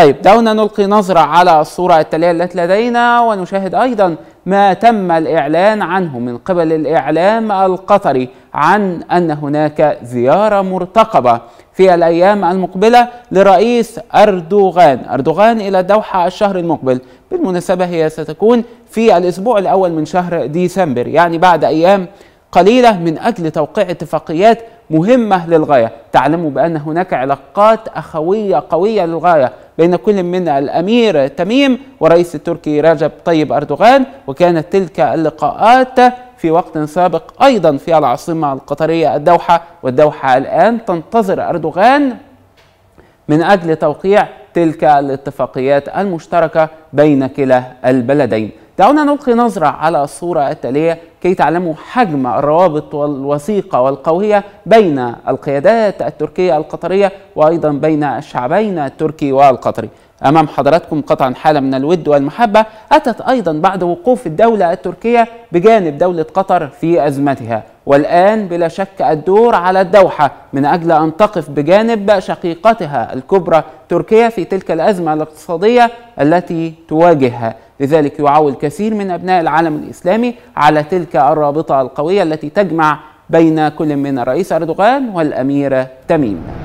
طيب دعونا نلقي نظرة على الصورة التالية التي لدينا ونشاهد أيضا ما تم الإعلان عنه من قبل الإعلام القطري عن أن هناك زيارة مرتقبة في الأيام المقبلة لرئيس أردوغان أردوغان إلى الدوحة الشهر المقبل بالمناسبة هي ستكون في الأسبوع الأول من شهر ديسمبر يعني بعد أيام قليلة من أجل توقيع اتفاقيات مهمة للغاية تعلموا بأن هناك علاقات أخوية قوية للغاية بين كل من الأمير تميم ورئيس التركي رجب طيب أردوغان وكانت تلك اللقاءات في وقت سابق أيضا في العاصمة القطرية الدوحة والدوحة الآن تنتظر أردوغان من أجل توقيع تلك الاتفاقيات المشتركة بين كلا البلدين دعونا نلقي نظرة على الصورة التالية كي تعلموا حجم الروابط والوثيقة والقوية بين القيادات التركية القطرية وأيضا بين الشعبين التركي والقطري أمام حضراتكم قطعا حالة من الود والمحبة أتت أيضا بعد وقوف الدولة التركية بجانب دولة قطر في أزمتها والآن بلا شك الدور على الدوحة من أجل أن تقف بجانب شقيقتها الكبرى تركيا في تلك الأزمة الاقتصادية التي تواجهها لذلك يعول كثير من أبناء العالم الإسلامي على تلك الرابطة القوية التي تجمع بين كل من الرئيس أردوغان والأميرة تميم